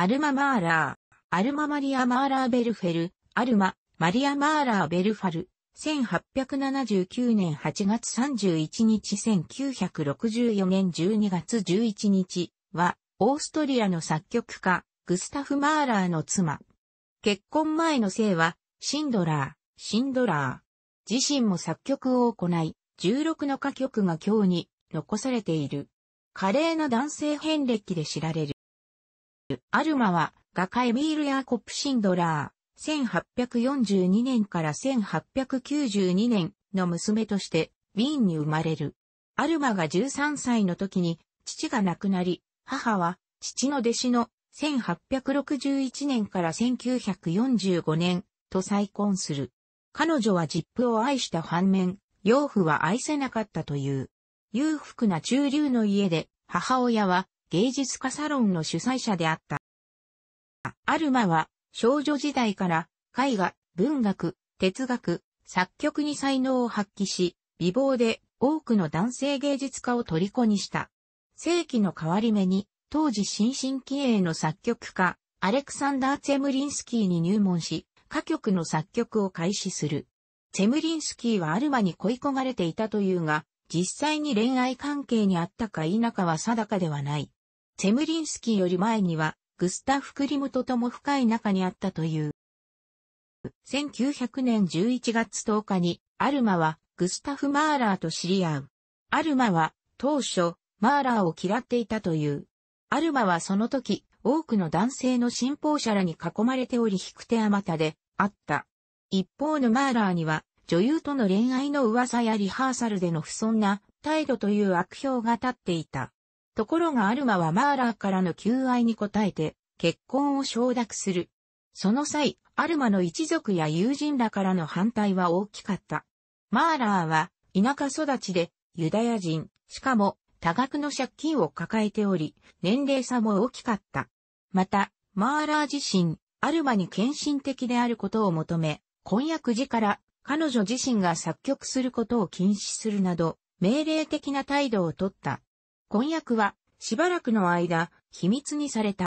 アルマ・マーラー、アルマ・マリア・マーラー・ベルフェル、アルマ、マリア・マーラー・ベルファル、1879年8月31日1964年12月11日は、オーストリアの作曲家、グスタフ・マーラーの妻。結婚前の姓は、シンドラー、シンドラー。自身も作曲を行い、16の歌曲が今日に残されている。華麗な男性遍歴で知られる。アルマは画家エミール・ヤーコップ・シンドラー、1842年から1892年の娘としてウィーンに生まれる。アルマが13歳の時に父が亡くなり、母は父の弟子の1861年から1945年と再婚する。彼女はジップを愛した反面、養父は愛せなかったという。裕福な中流の家で母親は芸術家サロンの主催者であった。アルマは少女時代から絵画、文学、哲学、作曲に才能を発揮し、美貌で多くの男性芸術家を虜にした。世紀の変わり目に、当時新進気鋭の作曲家、アレクサンダー・ツェムリンスキーに入門し、歌曲の作曲を開始する。ツェムリンスキーはアルマに恋焦がれていたというが、実際に恋愛関係にあったか否かは定かではない。チェムリンスキーより前には、グスタフ・クリムトとも深い仲にあったという。1900年11月10日に、アルマは、グスタフ・マーラーと知り合う。アルマは、当初、マーラーを嫌っていたという。アルマはその時、多くの男性の信奉者らに囲まれており引く手あまたで、あった。一方のマーラーには、女優との恋愛の噂やリハーサルでの不遜な態度という悪評が立っていた。ところがアルマはマーラーからの求愛に応えて、結婚を承諾する。その際、アルマの一族や友人らからの反対は大きかった。マーラーは、田舎育ちで、ユダヤ人、しかも、多額の借金を抱えており、年齢差も大きかった。また、マーラー自身、アルマに献身的であることを求め、婚約時から彼女自身が作曲することを禁止するなど、命令的な態度をとった。婚約は、しばらくの間、秘密にされた。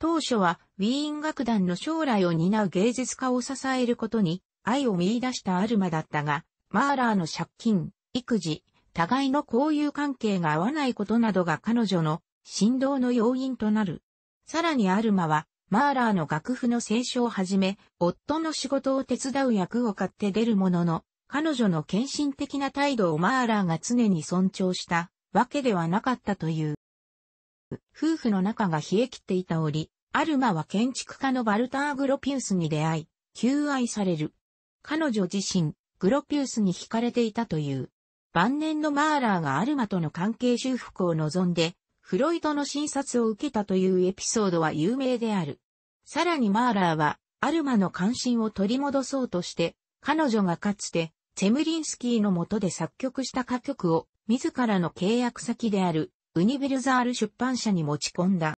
当初は、ウィーン楽団の将来を担う芸術家を支えることに、愛を見出したアルマだったが、マーラーの借金、育児、互いの交友関係が合わないことなどが彼女の振動の要因となる。さらにアルマは、マーラーの楽譜の聖書をはじめ、夫の仕事を手伝う役を買って出るものの、彼女の献身的な態度をマーラーが常に尊重したわけではなかったという。夫婦の仲が冷え切っていた折、アルマは建築家のバルター・グロピウスに出会い、求愛される。彼女自身、グロピウスに惹かれていたという。晩年のマーラーがアルマとの関係修復を望んで、フロイトの診察を受けたというエピソードは有名である。さらにマーラーは、アルマの関心を取り戻そうとして、彼女がかつて、チェムリンスキーの下で作曲した歌曲を自らの契約先であるウニベルザール出版社に持ち込んだ。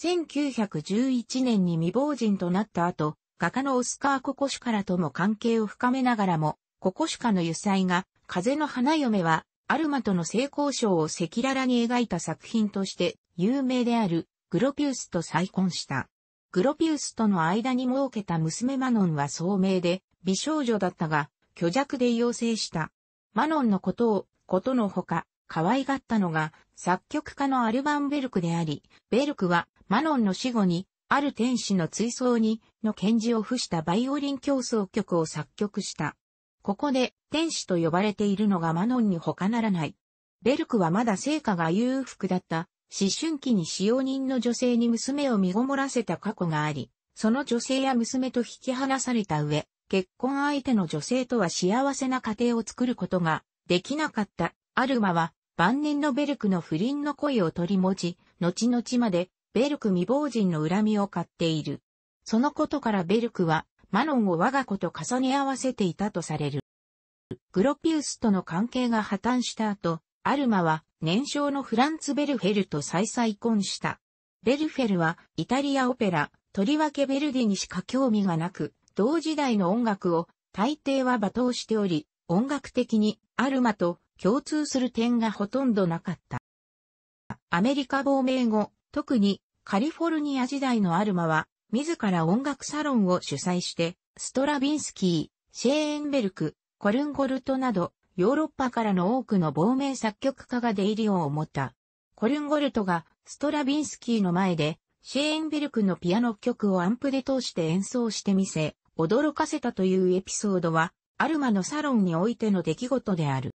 1911年に未亡人となった後、画家のオスカー・ココシュカラとも関係を深めながらも、ココシュカの油彩が、風の花嫁は、アルマとの性交渉を赤裸々に描いた作品として有名であるグロピウスと再婚した。グロピウスとの間に設けた娘マノンは聡明で美少女だったが、虚弱で妖精した。マノンのことを、ことのほか、可愛がったのが、作曲家のアルバン・ベルクであり、ベルクは、マノンの死後に、ある天使の追走に、の献字を付したバイオリン競争曲を作曲した。ここで、天使と呼ばれているのがマノンに他ならない。ベルクはまだ成果が裕福だった、思春期に使用人の女性に娘を身ごもらせた過去があり、その女性や娘と引き離された上、結婚相手の女性とは幸せな家庭を作ることができなかったアルマは晩年のベルクの不倫の声を取り持ち、後々までベルク未亡人の恨みを買っている。そのことからベルクはマノンを我が子と重ね合わせていたとされる。グロピウスとの関係が破綻した後、アルマは年少のフランツ・ベルフェルと再再婚した。ベルフェルはイタリアオペラ、とりわけヴェルディにしか興味がなく、同時代の音楽を大抵は罵倒しており、音楽的にアルマと共通する点がほとんどなかった。アメリカ亡命後、特にカリフォルニア時代のアルマは、自ら音楽サロンを主催して、ストラビンスキー、シェーンベルク、コルンゴルトなど、ヨーロッパからの多くの亡命作曲家が出入りを思った。コルンゴルトがストラビンスキーの前で、シェーンベルクのピアノ曲をアンプで通して演奏してみせ、驚かせたというエピソードは、アルマのサロンにおいての出来事である。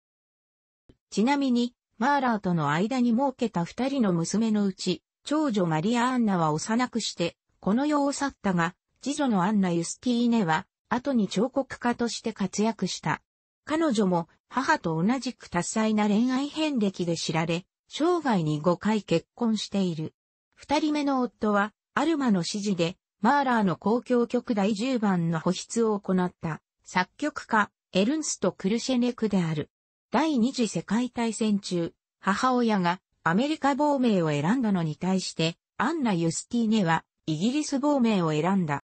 ちなみに、マーラーとの間に設けた二人の娘のうち、長女マリア・アンナは幼くして、この世を去ったが、次女のアンナ・ユスティーネは、後に彫刻家として活躍した。彼女も母と同じく多彩な恋愛遍歴で知られ、生涯に5回結婚している。二人目の夫は、アルマの指示で、マーラーの交響曲第10番の保筆を行った作曲家エルンスト・クルシェネクである。第二次世界大戦中、母親がアメリカ亡命を選んだのに対して、アンナ・ユスティーネはイギリス亡命を選んだ。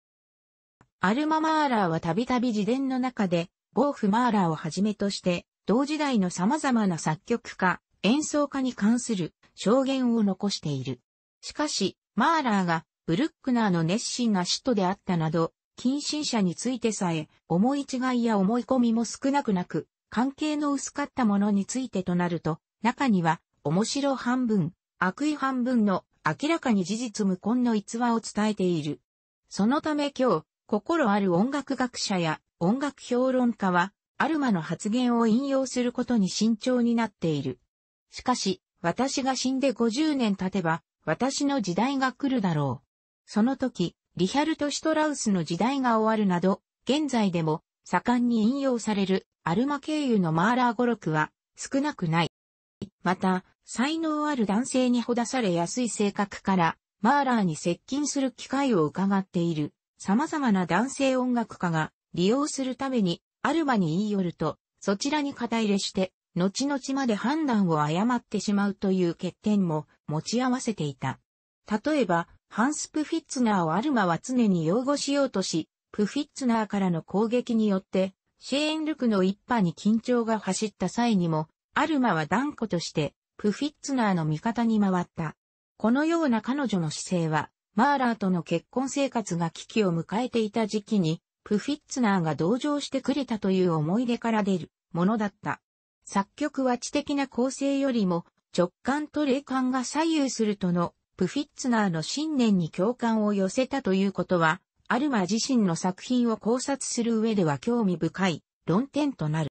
アルマ・マーラーはたびたび自伝の中で、ゴーフ・マーラーをはじめとして、同時代の様々な作曲家、演奏家に関する証言を残している。しかし、マーラーがブルックナーの熱心な使徒であったなど、近親者についてさえ、思い違いや思い込みも少なくなく、関係の薄かったものについてとなると、中には、面白半分、悪意半分の明らかに事実無根の逸話を伝えている。そのため今日、心ある音楽学者や音楽評論家は、アルマの発言を引用することに慎重になっている。しかし、私が死んで50年経てば、私の時代が来るだろう。その時、リヒャルト・シュトラウスの時代が終わるなど、現在でも盛んに引用されるアルマ経由のマーラー語録は少なくない。また、才能ある男性にほだされやすい性格から、マーラーに接近する機会を伺っている様々な男性音楽家が利用するためにアルマに言い寄ると、そちらに肩入れして、後々まで判断を誤ってしまうという欠点も持ち合わせていた。例えば、ハンス・プフィッツナーをアルマは常に擁護しようとし、プフィッツナーからの攻撃によって、シェーン・ルクの一派に緊張が走った際にも、アルマは断固として、プフィッツナーの味方に回った。このような彼女の姿勢は、マーラーとの結婚生活が危機を迎えていた時期に、プフィッツナーが同情してくれたという思い出から出るものだった。作曲は知的な構成よりも直感と霊感が左右するとのプフィッツナーの信念に共感を寄せたということは、アルマ自身の作品を考察する上では興味深い論点となる。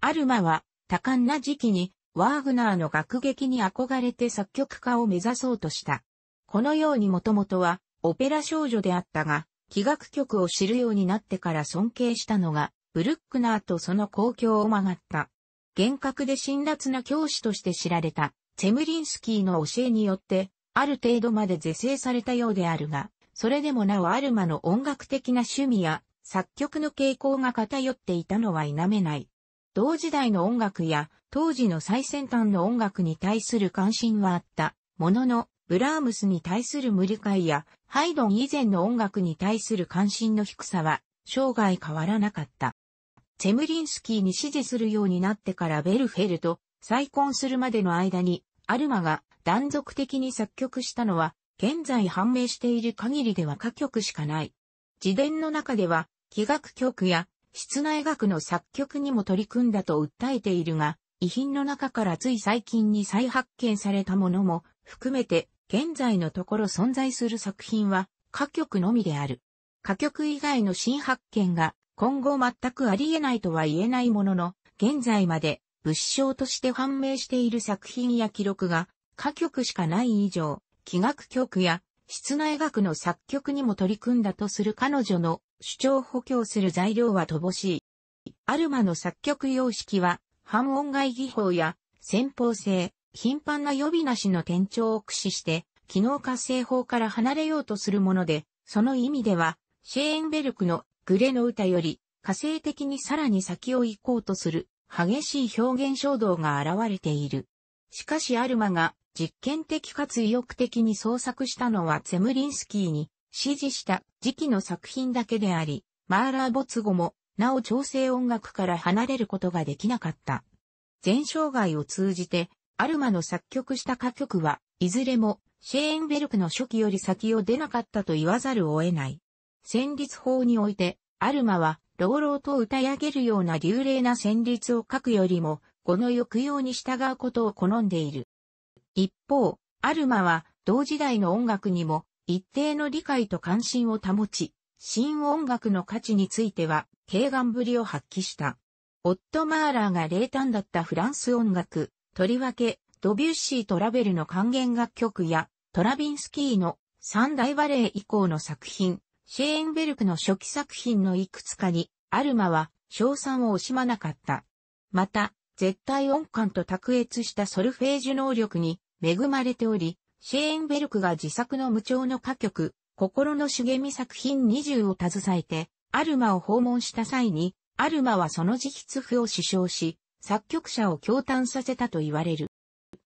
アルマは多感な時期にワーグナーの楽劇に憧れて作曲家を目指そうとした。このようにもともとはオペラ少女であったが、器楽曲を知るようになってから尊敬したのが、ブルックナーとその公共を曲がった。厳格で辛辣な教師として知られた、セムリンスキーの教えによって、ある程度まで是正されたようであるが、それでもなおアルマの音楽的な趣味や作曲の傾向が偏っていたのは否めない。同時代の音楽や当時の最先端の音楽に対する関心はあった。ものの、ブラームスに対する無理解やハイドン以前の音楽に対する関心の低さは生涯変わらなかった。チェムリンスキーに支持するようになってからベルフェルと再婚するまでの間にアルマが断続的に作曲したのは、現在判明している限りでは歌曲しかない。自伝の中では、器楽曲や室内楽の作曲にも取り組んだと訴えているが、遺品の中からつい最近に再発見されたものも含めて、現在のところ存在する作品は歌曲のみである。歌曲以外の新発見が今後全くあり得ないとは言えないものの、現在まで物証として判明している作品や記録が歌曲しかない以上、器楽曲や室内楽の作曲にも取り組んだとする彼女の主張補強する材料は乏しい。アルマの作曲様式は、半音外技法や先方性、頻繁な予備なしの転調を駆使して、機能活性法から離れようとするもので、その意味では、シェーンベルクのグレの歌より、火星的にさらに先を行こうとする激しい表現衝動が現れている。しかしアルマが実験的かつ意欲的に創作したのはゼムリンスキーに指示した時期の作品だけであり、マーラー没後も、なお調整音楽から離れることができなかった。全生涯を通じて、アルマの作曲した歌曲は、いずれも、シェーンベルクの初期より先を出なかったと言わざるを得ない。旋律法において、アルマは、朗々と歌い上げるような流麗な旋律を書くよりも、語の抑揚に従うことを好んでいる。一方、アルマは同時代の音楽にも一定の理解と関心を保ち、新音楽の価値については、軽眼ぶりを発揮した。オット・マーラーが冷淡だったフランス音楽、とりわけ、ドビュッシー・トラベルの還元楽曲や、トラビンスキーの三大バレエ以降の作品、シェーンベルクの初期作品のいくつかに、アルマは賞賛を惜しまなかった。また、絶対音感と卓越したソルフェージュ能力に恵まれており、シェーンベルクが自作の無調の歌曲、心の茂み作品20を携えて、アルマを訪問した際に、アルマはその自筆譜を主唱し、作曲者を驚嘆させたと言われる。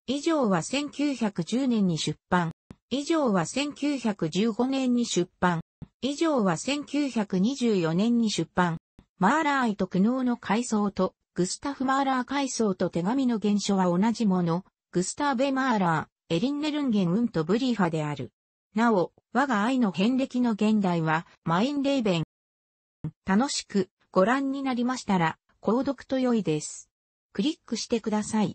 以上は1910年に出版。以上は1915年に出版。以上は1924年に出版。マーラー愛と苦悩の回想と、グスタフ・マーラー回想と手紙の原書は同じもの。グスターベ・マーラー、エリンネルンゲン・ウント・ブリーファである。なお、我が愛の遍歴の現代は、マイン・レーベン。楽しくご覧になりましたら、購読と良いです。クリックしてください。